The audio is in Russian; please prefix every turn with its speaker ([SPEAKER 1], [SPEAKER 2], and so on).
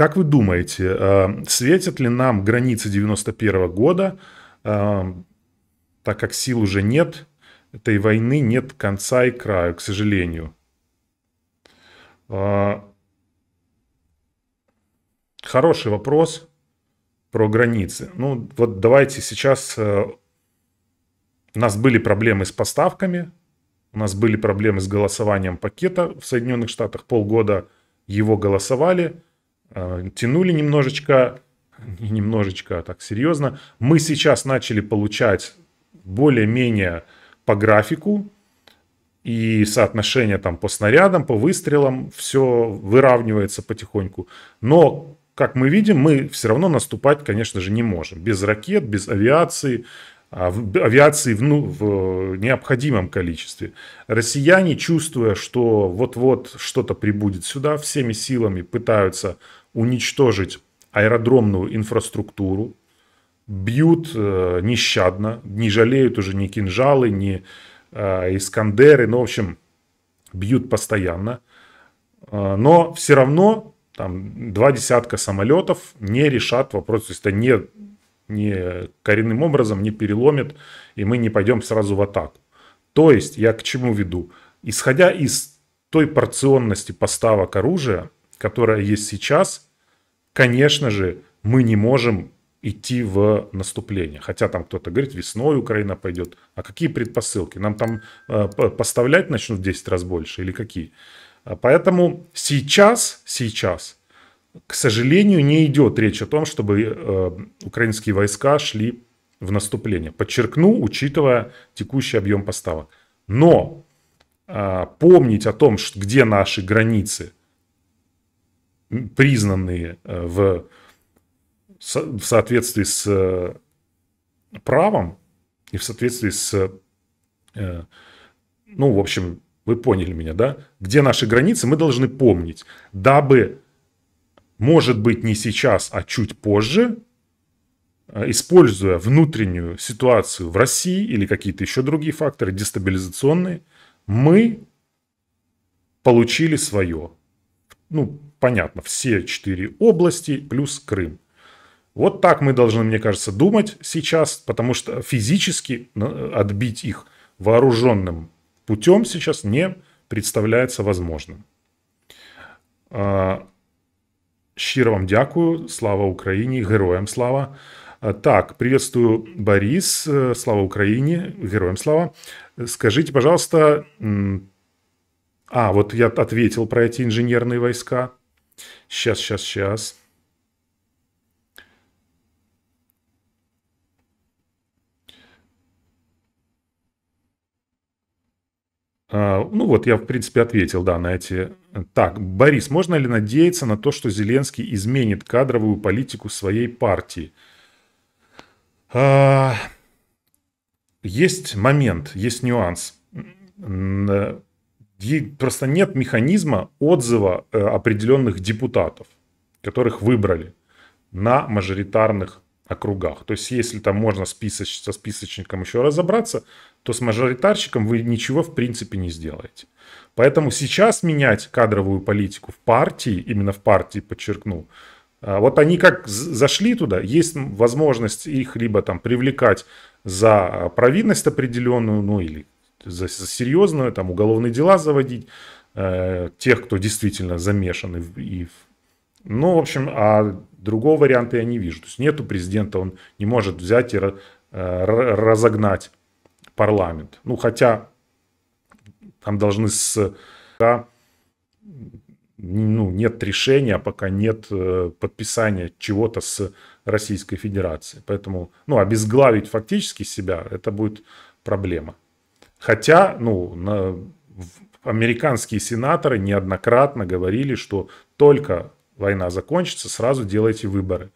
[SPEAKER 1] Как вы думаете, э, светят ли нам границы 91 -го года, э, так как сил уже нет, этой войны нет конца и краю, к сожалению? Э, хороший вопрос про границы. Ну, вот давайте сейчас... У нас были проблемы с поставками, у нас были проблемы с голосованием пакета в Соединенных Штатах. Полгода его голосовали – Э, тянули немножечко, немножечко а так серьезно. Мы сейчас начали получать более-менее по графику и соотношение там по снарядам, по выстрелам, все выравнивается потихоньку. Но, как мы видим, мы все равно наступать, конечно же, не можем. Без ракет, без авиации, а авиации в, ну, в необходимом количестве. Россияне, чувствуя, что вот-вот что-то прибудет сюда, всеми силами пытаются уничтожить аэродромную инфраструктуру, бьют э, нещадно, не жалеют уже ни кинжалы, ни э, искандеры, ну, в общем, бьют постоянно. Э, но все равно там два десятка самолетов не решат вопрос, то есть это не, не коренным образом не переломит, и мы не пойдем сразу в атаку. То есть я к чему веду? Исходя из той порционности поставок оружия, которая есть сейчас, конечно же, мы не можем идти в наступление. Хотя там кто-то говорит, весной Украина пойдет. А какие предпосылки? Нам там э, поставлять начнут в 10 раз больше или какие? А поэтому сейчас, сейчас, к сожалению, не идет речь о том, чтобы э, украинские войска шли в наступление. Подчеркну, учитывая текущий объем поставок. Но э, помнить о том, что, где наши границы – признанные э, в, в соответствии с э, правом и в соответствии с, э, ну, в общем, вы поняли меня, да? Где наши границы, мы должны помнить, дабы, может быть, не сейчас, а чуть позже, используя внутреннюю ситуацию в России или какие-то еще другие факторы, дестабилизационные, мы получили свое ну, понятно, все четыре области плюс Крым. Вот так мы должны, мне кажется, думать сейчас, потому что физически э, отбить их вооруженным путем сейчас не представляется возможным. А, Щиро вам дякую, слава Украине, героям слава. А, так, приветствую, Борис, э, слава Украине, героям слава. Скажите, пожалуйста, а, вот я ответил про эти инженерные войска. Сейчас, сейчас, сейчас. А, ну вот, я, в принципе, ответил, да, на эти... Э, так, Борис, можно ли надеяться на то, что Зеленский изменит кадровую политику своей партии? А, есть момент, есть нюанс э, просто нет механизма отзыва э, определенных депутатов, которых выбрали на мажоритарных округах. То есть, если там можно списоч, со списочником еще разобраться, то с мажоритарщиком вы ничего в принципе не сделаете. Поэтому сейчас менять кадровую политику в партии, именно в партии подчеркну, а, вот они как зашли туда, есть возможность их либо там привлекать за а, провинность определенную, ну или за, серьезное, там уголовные дела заводить э, тех, кто действительно замешан. И, и, ну, в общем, а другого варианта я не вижу. То есть нету президента, он не может взять и э, разогнать парламент. Ну, хотя там должны с... ну, нет решения, а пока нет э, подписания чего-то с Российской Федерацией. Поэтому ну, обезглавить фактически себя, это будет проблема. Хотя, ну, на, американские сенаторы неоднократно говорили, что только война закончится, сразу делайте выборы.